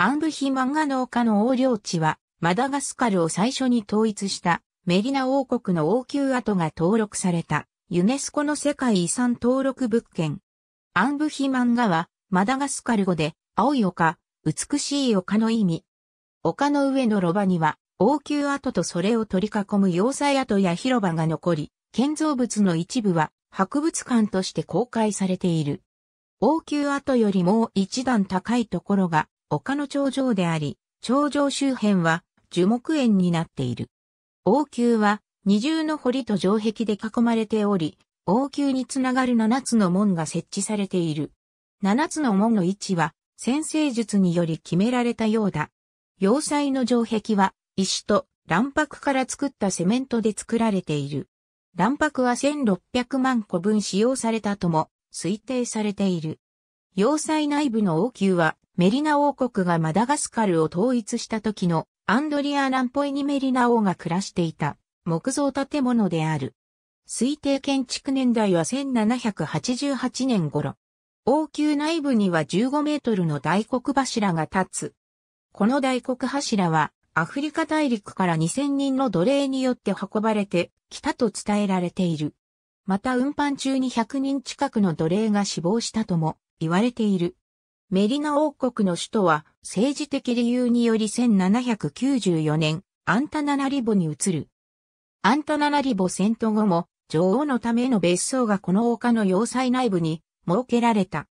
アンブヒ漫画農家の横領地は、マダガスカルを最初に統一したメリナ王国の王宮跡が登録されたユネスコの世界遺産登録物件。アンブヒ漫画はマダガスカル語で青い丘、美しい丘の意味。丘の上のロバには王宮跡とそれを取り囲む要塞跡や広場が残り、建造物の一部は博物館として公開されている。王宮跡よりもう一段高いところが丘の頂上であり、頂上周辺は樹木園になっている。王宮は二重の堀と城壁で囲まれており、王宮につながる七つの門が設置されている。七つの門の位置は、先生術により決められたようだ。要塞の城壁は、石と卵白から作ったセメントで作られている。卵白は1600万個分使用されたとも推定されている。要塞内部の王宮はメリナ王国がマダガスカルを統一した時のアンドリア・ランポイにメリナ王が暮らしていた木造建物である。推定建築年代は1788年頃。王宮内部には15メートルの大黒柱が立つ。この大黒柱はアフリカ大陸から2000人の奴隷によって運ばれてきたと伝えられている。また運搬中に100人近くの奴隷が死亡したとも言われている。メリナ王国の首都は政治的理由により1794年、アンタナナリボに移る。アンタナナリボ戦闘後も女王のための別荘がこの丘の要塞内部に設けられた。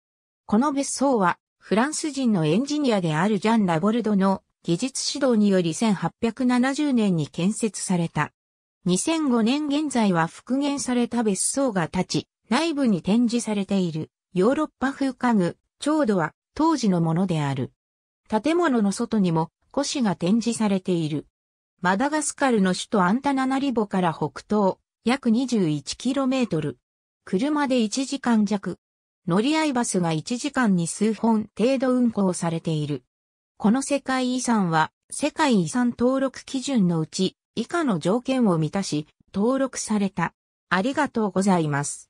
この別荘はフランス人のエンジニアであるジャン・ラボルドの技術指導により1870年に建設された。2005年現在は復元された別荘が建ち、内部に展示されているヨーロッパ風家具、調度は当時のものである。建物の外にも古紙が展示されている。マダガスカルの首都アンタナナリボから北東、約 21km。車で1時間弱。乗り合いバスが1時間に数本程度運行されている。この世界遺産は、世界遺産登録基準のうち、以下の条件を満たし、登録された。ありがとうございます。